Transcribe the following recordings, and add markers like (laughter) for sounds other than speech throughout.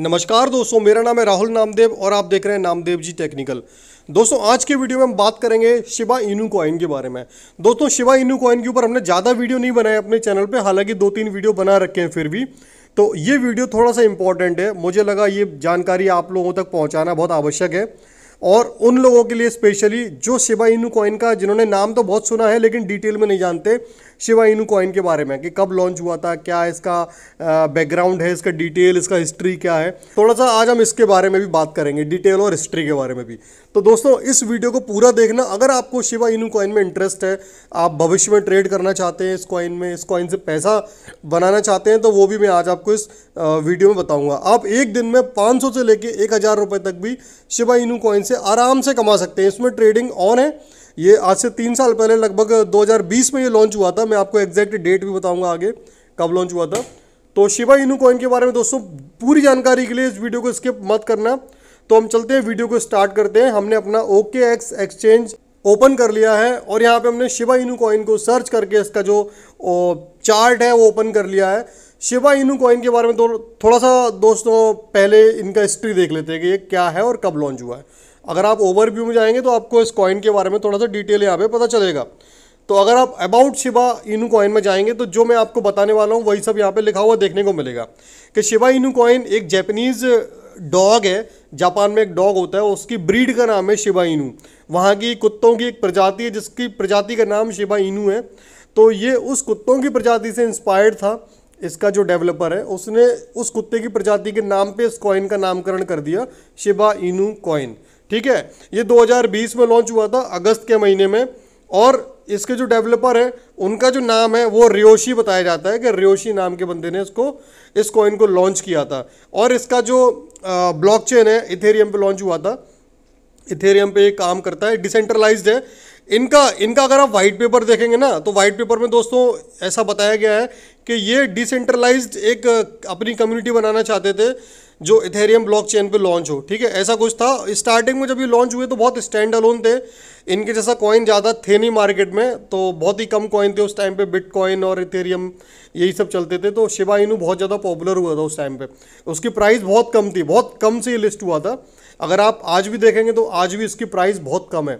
नमस्कार दोस्तों मेरा नाम है राहुल नामदेव और आप देख रहे हैं नामदेव जी टेक्निकल दोस्तों आज के वीडियो में हम बात करेंगे शिवा इनू कॉइन के बारे में दोस्तों शिवा इनू कॉइन के ऊपर हमने ज़्यादा वीडियो नहीं बनाए अपने चैनल पे हालांकि दो तीन वीडियो बना रखे हैं फिर भी तो ये वीडियो थोड़ा सा इंपॉर्टेंट है मुझे लगा ये जानकारी आप लोगों तक पहुँचाना बहुत आवश्यक है और उन लोगों के लिए स्पेशली जो शिवा इनू कॉइन का जिन्होंने नाम तो बहुत सुना है लेकिन डिटेल में नहीं जानते शिवा इनू कॉइन के बारे में कि कब लॉन्च हुआ था क्या इसका बैकग्राउंड है इसका डिटेल इसका हिस्ट्री क्या है थोड़ा सा आज हम इसके बारे में भी बात करेंगे डिटेल और हिस्ट्री के बारे में भी तो दोस्तों इस वीडियो को पूरा देखना अगर आपको शिवा इनू कॉइन में इंटरेस्ट है आप भविष्य में ट्रेड करना चाहते हैं इस कॉइन में इस कॉइन से पैसा बनाना चाहते हैं तो वो भी मैं आज आपको इस वीडियो में बताऊँगा आप एक दिन में पाँच से लेकर एक तक भी शिवा इनू कॉइन से आराम से कमा सकते हैं इसमें ट्रेडिंग ऑन है ये आज से तीन साल पहले लगभग 2020 में ये लॉन्च हुआ था मैं आपको एग्जैक्ट डेट भी बताऊंगा आगे कब लॉन्च हुआ था तो शिवा इनू कॉइन के बारे में दोस्तों पूरी जानकारी के लिए इस वीडियो को स्किप मत करना तो हम चलते हैं वीडियो को स्टार्ट करते हैं हमने अपना ओके एक्स एक्सचेंज ओपन कर लिया है और यहाँ पे हमने शिवा इनू कॉइन को सर्च करके इसका जो चार्ट है वो ओपन कर लिया है शिवा इनू कॉइन के बारे में तो थोड़ा सा दोस्तों पहले इनका हिस्ट्री देख लेते हैं कि ये क्या है और कब लॉन्च हुआ है अगर आप ओवरव्यू में जाएंगे तो आपको इस कॉइन के बारे में थोड़ा सा डिटेल यहाँ पे पता चलेगा तो अगर आप अबाउट शिबा इनू कॉइन में जाएंगे तो जो मैं आपको बताने वाला हूँ वही सब यहाँ पे लिखा हुआ देखने को मिलेगा कि शिबा इनू कॉइन एक जैपनीज़ डॉग है जापान में एक डॉग होता है उसकी ब्रीड का नाम है शिबा इनू वहाँ की कुत्तों की एक प्रजाति है जिसकी प्रजाति का नाम शिबा इनू है तो ये उस कुत्तों की प्रजाति से इंस्पायर्ड था इसका जो डेवलपर है उसने उस कुत्ते की प्रजाति के नाम पे इस कॉइन का नामकरण कर दिया शिबा इनू कॉइन ठीक है ये 2020 में लॉन्च हुआ था अगस्त के महीने में और इसके जो डेवलपर है उनका जो नाम है वो रियोशी बताया जाता है कि रियोशी नाम के बंदे ने इसको इस कॉइन को लॉन्च किया था और इसका जो ब्लॉकचेन है इथेरियम पे लॉन्च हुआ था इथेरियम पे ये काम करता है डिसेंट्रलाइज्ड है इनका इनका अगर आप वाइट पेपर देखेंगे ना तो वाइट पेपर में दोस्तों ऐसा बताया गया है कि ये डिसेंट्रलाइज्ड एक अपनी कम्युनिटी बनाना चाहते थे जो इथेरियम ब्लॉकचेन पे लॉन्च हो ठीक है ऐसा कुछ था स्टार्टिंग में जब ये लॉन्च हुए तो बहुत स्टैंड अलोन थे इनके जैसा कॉइन ज़्यादा थे नहीं मार्केट में तो बहुत ही कम कॉइन थे उस टाइम पे बिटकॉइन और इथेरियम यही सब चलते थे तो शिवा इनू बहुत ज़्यादा पॉपुलर हुआ था उस टाइम पे उसकी प्राइस बहुत कम थी बहुत कम से ये लिस्ट हुआ था अगर आप आज भी देखेंगे तो आज भी इसकी प्राइस बहुत कम है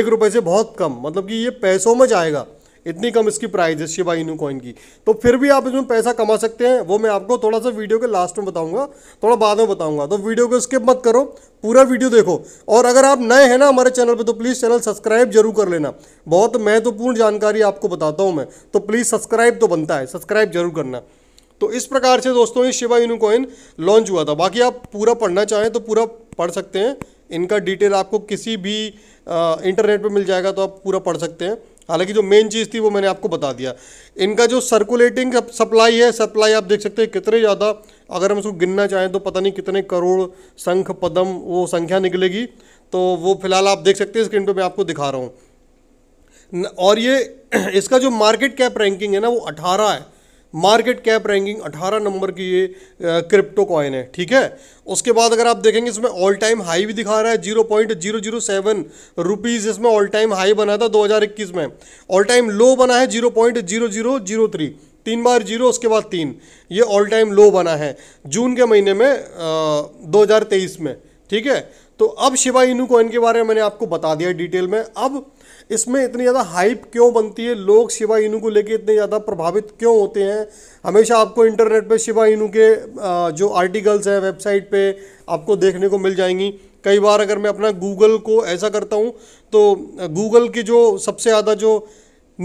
एक रुपये से बहुत कम मतलब कि ये पैसों में जाएगा इतनी कम इसकी प्राइस है शिवा इनू कॉइन की तो फिर भी आप इसमें पैसा कमा सकते हैं वो मैं आपको थोड़ा सा वीडियो के लास्ट में बताऊंगा थोड़ा बाद में बताऊंगा तो वीडियो को स्किप मत करो पूरा वीडियो देखो और अगर आप नए हैं ना हमारे चैनल पे तो प्लीज़ चैनल सब्सक्राइब जरूर कर लेना बहुत महत्वपूर्ण तो जानकारी आपको बताता हूँ मैं तो प्लीज़ सब्सक्राइब तो बनता है सब्सक्राइब जरूर करना तो इस प्रकार से दोस्तों ये शिवा इनू कॉइन लॉन्च हुआ था बाकी आप पूरा पढ़ना चाहें तो पूरा पढ़ सकते हैं इनका डिटेल आपको किसी भी इंटरनेट पर मिल जाएगा तो आप पूरा पढ़ सकते हैं हालांकि जो मेन चीज़ थी वो मैंने आपको बता दिया इनका जो सर्कुलेटिंग सप्लाई है सप्लाई आप देख सकते हैं कितने ज़्यादा अगर हम उसको गिनना चाहें तो पता नहीं कितने करोड़ संख पदम वो संख्या निकलेगी तो वो फिलहाल आप देख सकते हैं स्क्रीन पर मैं आपको दिखा रहा हूँ और ये (clears throat) इसका जो मार्केट कैप रैंकिंग है ना वो अठारह है मार्केट कैप रैंकिंग 18 नंबर की ये क्रिप्टो कॉइन है ठीक है उसके बाद अगर आप देखेंगे इसमें ऑल टाइम हाई भी दिखा रहा है zero point zero zero seven rupees इसमें ऑल टाइम हाई बना था 2021 में ऑल टाइम लो बना है zero point zero zero zero three तीन बार जीरो उसके बाद तीन ये ऑल टाइम लो बना है जून के महीने में दो में ठीक है तो अब शिवा इनू कॉइन के बारे में मैंने आपको बता दिया डिटेल में अब इसमें इतनी ज़्यादा हाइप क्यों बनती है लोग शिवा इनू को लेके इतने ज़्यादा प्रभावित क्यों होते हैं हमेशा आपको इंटरनेट पे शिवा इनू के जो आर्टिकल्स हैं वेबसाइट पे आपको देखने को मिल जाएंगी कई बार अगर मैं अपना गूगल को ऐसा करता हूँ तो गूगल की जो सबसे ज़्यादा जो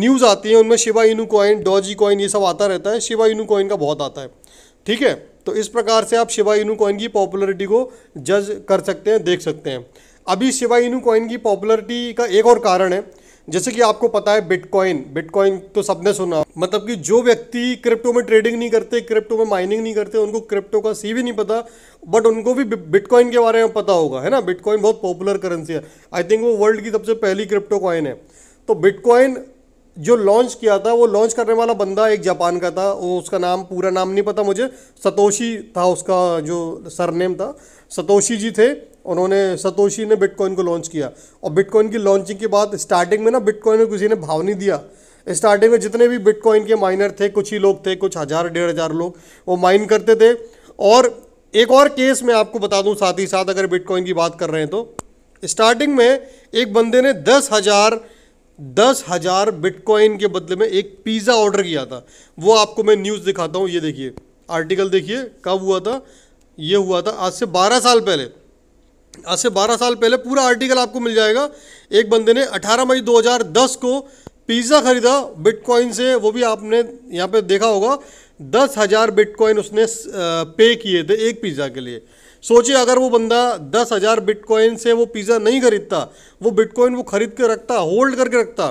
न्यूज़ आती है उनमें Shiva Inu coin Doge coin ये सब आता रहता है शिवा इनू कॉइन का बहुत आता है ठीक है तो इस प्रकार से आप शिवा इनू कॉइन की पॉपुलरिटी को जज कर सकते हैं देख सकते हैं अभी शिवा इनू कॉइन की पॉपुलरिटी का एक और कारण है जैसे कि आपको पता है बिटकॉइन बिटकॉइन तो सबने सुना मतलब कि जो व्यक्ति क्रिप्टो में ट्रेडिंग नहीं करते क्रिप्टो में माइनिंग नहीं करते उनको क्रिप्टो का सी भी नहीं पता बट उनको भी बिटकॉइन के बारे में पता होगा है ना बिटकॉइन बहुत पॉपुलर करेंसी है आई थिंक वो वर्ल्ड की सबसे पहली क्रिप्टो कॉइन है तो बिटकॉइन जो लॉन्च किया था वो लॉन्च करने वाला बंदा एक जापान का था वो उसका नाम पूरा नाम नहीं पता मुझे सतोशी था उसका जो सरनेम था सतोशी जी थे उन्होंने सतोशी ने बिटकॉइन को लॉन्च किया और बिटकॉइन की लॉन्चिंग के बाद स्टार्टिंग में ना बिटकॉइन को किसी ने भाव नहीं दिया स्टार्टिंग में जितने भी बिटकॉइन के माइनर थे कुछ ही लोग थे कुछ हज़ार डेढ़ हज़ार लोग वो माइन करते थे और एक और केस मैं आपको बता दूं साथ ही साथ अगर बिटकॉइन की बात कर रहे हैं तो स्टार्टिंग में एक बंदे ने दस हज़ार दस हज़ार बिटकॉइन के बदले में एक पिज़्ज़ा ऑर्डर किया था वो आपको मैं न्यूज़ दिखाता हूँ ये देखिए आर्टिकल देखिए कब हुआ था ये हुआ था आज से बारह साल पहले आज से बारह साल पहले पूरा आर्टिकल आपको मिल जाएगा एक बंदे ने अठारह मई दो को पिज़्ज़ा ख़रीदा बिटकॉइन से वो भी आपने यहाँ पर देखा होगा दस हज़ार बिटकॉइन उसने पे किए थे एक पिज़्ज़ा के लिए सोचिए अगर वो बंदा दस हज़ार बिटकॉइन से वो पिज़्ज़ा नहीं खरीदता वो बिटकॉइन वो खरीद के रखता होल्ड करके रखता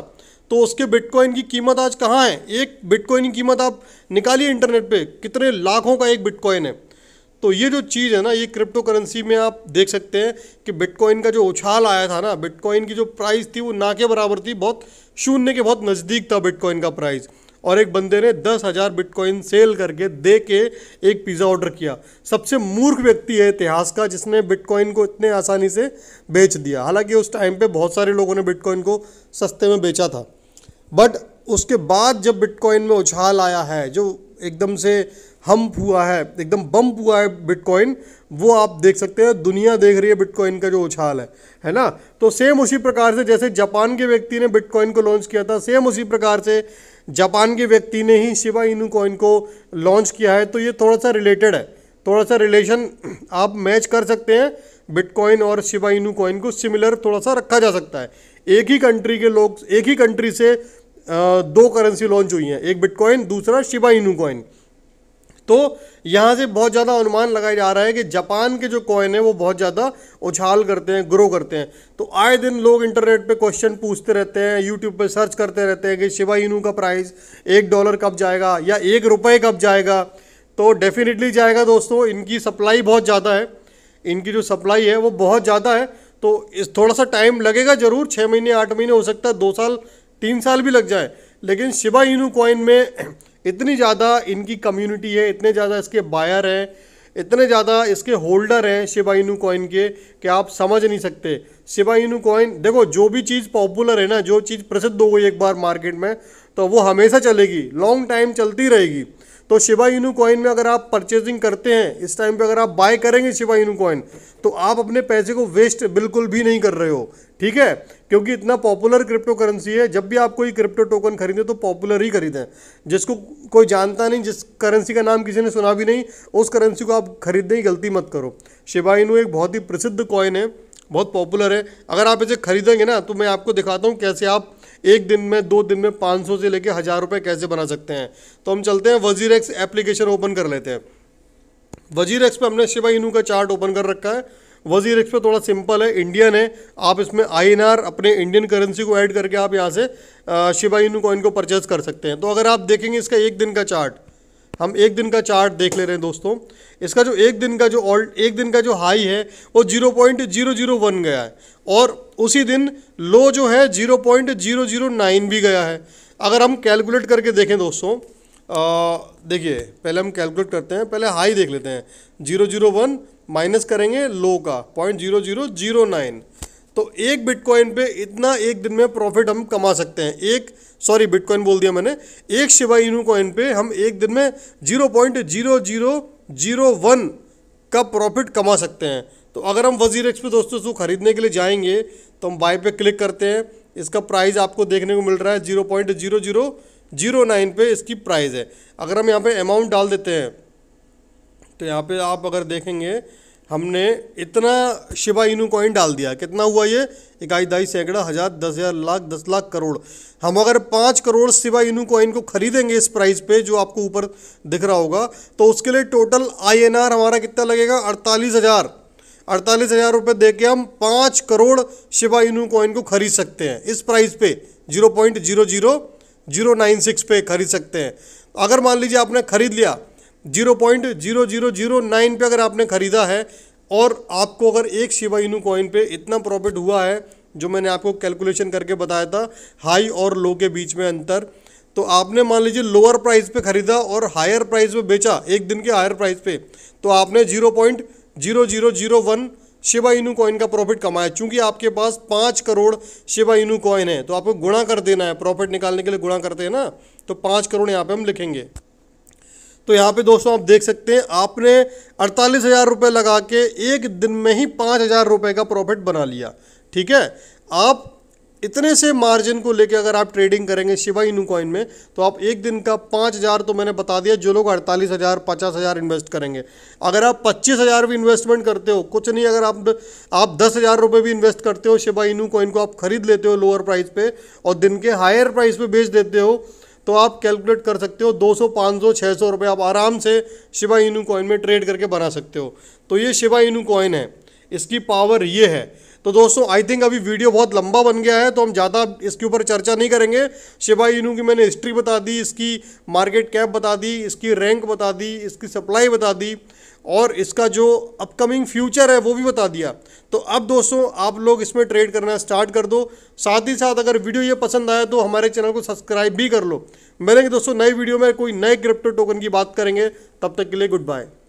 तो उसके बिटकॉइन की कीमत आज कहाँ है एक बिटकॉइन की कीमत आप निकालिए इंटरनेट पे कितने लाखों का एक बिटकॉइन है तो ये जो चीज़ है ना ये क्रिप्टो करेंसी में आप देख सकते हैं कि बिटकॉइन का जो उछाल आया था ना बिटकॉइन की जो प्राइस थी वो ना के बराबर थी बहुत शून्य के बहुत नज़दीक था बिटकॉइन का प्राइस और एक बंदे ने दस हज़ार बिटकॉइन सेल करके दे के एक पिज़्ज़ा ऑर्डर किया सबसे मूर्ख व्यक्ति है इतिहास का जिसने बिटकॉइन को इतने आसानी से बेच दिया हालांकि उस टाइम पे बहुत सारे लोगों ने बिटकॉइन को सस्ते में बेचा था बट उसके बाद जब बिटकॉइन में उछाल आया है जो एकदम से हम्प हुआ है एकदम बम्प हुआ है बिटकॉइन वो आप देख सकते हैं दुनिया देख रही है बिटकॉइन का जो उछाल है है ना तो सेम उसी प्रकार से जैसे जापान के व्यक्ति ने बिटकॉइन को लॉन्च किया था सेम उसी प्रकार से जापान के व्यक्ति ने ही शिवा इनू कॉइन को लॉन्च किया है तो ये थोड़ा सा रिलेटेड है थोड़ा सा रिलेशन आप मैच कर सकते हैं बिटकॉइन और शिवा इनू कॉइन को सिमिलर थोड़ा सा रखा जा सकता है एक ही कंट्री के लोग एक ही कंट्री से दो करेंसी लॉन्च हुई हैं एक बिटकॉइन दूसरा शिबा इनू कॉइन तो यहाँ से बहुत ज़्यादा अनुमान लगाया जा रहा है कि जापान के जो कॉइन है वो बहुत ज़्यादा उछाल करते हैं ग्रो करते हैं तो आए दिन लोग इंटरनेट पे क्वेश्चन पूछते रहते हैं यूट्यूब पे सर्च करते रहते हैं कि शिवा इनू का प्राइस एक डॉलर कब जाएगा या एक रुपये कब जाएगा तो डेफिनेटली जाएगा दोस्तों इनकी सप्लाई बहुत ज़्यादा है इनकी जो सप्लाई है वो बहुत ज़्यादा है तो इस थोड़ा सा टाइम लगेगा ज़रूर छः महीने आठ महीने हो सकता है दो साल तीन साल भी लग जाए लेकिन शिबा इनू कॉइन में इतनी ज़्यादा इनकी कम्युनिटी है इतने ज़्यादा इसके बायर हैं इतने ज़्यादा इसके होल्डर हैं शिबा इनू कॉइन के कि आप समझ नहीं सकते शिबा इनू कॉइन देखो जो भी चीज़ पॉपुलर है ना जो चीज़ प्रसिद्ध हो गई एक बार मार्केट में तो वो हमेशा चलेगी लॉन्ग टाइम चलती रहेगी तो शिवा यूनू कॉइन में अगर आप परचेजिंग करते हैं इस टाइम पे अगर आप बाय करेंगे शिवा यूनू कॉइन तो आप अपने पैसे को वेस्ट बिल्कुल भी नहीं कर रहे हो ठीक है क्योंकि इतना पॉपुलर क्रिप्टो करेंसी है जब भी आप कोई क्रिप्टो टोकन खरीदें तो पॉपुलर ही खरीदें जिसको कोई जानता नहीं जिस करेंसी का नाम किसी ने सुना भी नहीं उस करेंसी को आप खरीदने की गलती मत करो शिवा यूनू एक बहुत ही प्रसिद्ध कॉइन है बहुत पॉपुलर है अगर आप इसे खरीदेंगे ना तो मैं आपको दिखाता हूँ कैसे आप एक दिन में दो दिन में पाँच सौ से लेकर हज़ार रुपये कैसे बना सकते हैं तो हम चलते हैं वजीर एक्स एप्लीकेशन ओपन कर लेते हैं वजीर एक्स पर हमने शिवा इनू का चार्ट ओपन कर रखा है वजीर एक्स पर थोड़ा सिंपल है इंडियन है आप इसमें आई अपने इंडियन करेंसी को ऐड करके आप यहाँ से शिवा इनू कॉइन को परचेज कर सकते हैं तो अगर आप देखेंगे इसका एक दिन का चार्ट हम एक दिन का चार्ट देख ले रहे हैं दोस्तों इसका जो एक दिन का जो ऑल एक दिन का जो हाई है वो zero point zero zero one गया है और उसी दिन लो जो है zero point zero zero nine भी गया है अगर हम कैलकुलेट करके देखें दोस्तों देखिए पहले हम कैलकुलेट करते हैं पहले हाई देख लेते हैं जीरो जीरो वन माइनस करेंगे लो का point zero zero zero nine तो एक बिटकॉइन पे इतना एक दिन में प्रॉफिट हम कमा सकते हैं एक सॉरी बिटकॉइन बोल दिया मैंने एक शिवा इनू कॉइन पे हम एक दिन में zero point zero zero zero one का प्रॉफिट कमा सकते हैं तो अगर हम वजीर एक्स पे दोस्तों इसको खरीदने के लिए जाएंगे तो हम बाय पे क्लिक करते हैं इसका प्राइस आपको देखने को मिल रहा है zero point zero zero zero nine पे इसकी प्राइस है अगर हम यहाँ पे अमाउंट डाल देते हैं तो यहाँ पे आप अगर देखेंगे हमने इतना शिबा इनू कॉइन डाल दिया कितना हुआ ये इकाई दाई सैकड़ा हज़ार दस हज़ार लाख दस लाख करोड़ हम अगर पाँच करोड़ शिबा इनू कॉइन को खरीदेंगे इस प्राइस पे जो आपको ऊपर दिख रहा होगा तो उसके लिए टोटल आईएनआर हमारा कितना लगेगा अड़तालीस हज़ार अड़तालीस हज़ार रुपये दे के हम पाँच करोड़ शिबा इनू कॉइन को खरीद सकते हैं इस प्राइस पे zero point zero zero zero nine six पे खरीद सकते हैं अगर मान लीजिए आपने खरीद लिया zero point zero zero zero nine पर अगर आपने ख़रीदा है और आपको अगर एक शिवा इनू कॉइन पे इतना प्रॉफिट हुआ है जो मैंने आपको कैलकुलेशन करके बताया था हाई और लो के बीच में अंतर तो आपने मान लीजिए लोअर प्राइस पे ख़रीदा और हायर प्राइस पे बेचा एक दिन के हायर प्राइस पे तो आपने zero point zero zero zero one Shiba Inu coin का प्रॉफिट कमाया चूँकि आपके पास पाँच करोड़ शिवा इनू कॉइन है तो आपको गुणा कर देना है प्रॉफिट निकालने के लिए गुणा करते हैं ना तो पाँच करोड़ यहाँ पर हम लिखेंगे तो यहाँ पे दोस्तों आप देख सकते हैं आपने अड़तालीस हज़ार रुपये लगा के एक दिन में ही पाँच हज़ार रुपये का प्रॉफिट बना लिया ठीक है आप इतने से मार्जिन को लेके अगर आप ट्रेडिंग करेंगे शिवा इनू कॉइन में तो आप एक दिन का पाँच हज़ार तो मैंने बता दिया जो लोग अड़तालीस हज़ार पचास हज़ार इन्वेस्ट करेंगे अगर आप पच्चीस हज़ार भी इन्वेस्टमेंट करते हो कुछ नहीं अगर आप आप दस हज़ार रुपये भी इन्वेस्ट करते हो शिवा इनू कॉइन को आप खरीद लेते हो लोअर प्राइस पे और दिन के हायर प्राइस पर बेच देते हो तो आप कैलकुलेट कर सकते हो 200, 500, 600 रुपए आप आराम से शिवा इनू कॉइन में ट्रेड करके बना सकते हो तो ये शिवा इनू कॉइन है इसकी पावर ये है तो दोस्तों आई थिंक अभी वीडियो बहुत लंबा बन गया है तो हम ज़्यादा इसके ऊपर चर्चा नहीं करेंगे शिवाई इनू की मैंने हिस्ट्री बता दी इसकी मार्केट कैप बता दी इसकी रैंक बता दी इसकी सप्लाई बता दी और इसका जो अपकमिंग फ्यूचर है वो भी बता दिया तो अब दोस्तों आप लोग इसमें ट्रेड करना स्टार्ट कर दो साथ ही साथ अगर वीडियो ये पसंद आया तो हमारे चैनल को सब्सक्राइब भी कर लो मिलेंगे दोस्तों नई वीडियो में कोई नए क्रिप्टो टोकन की बात करेंगे तब तक के लिए गुड बाय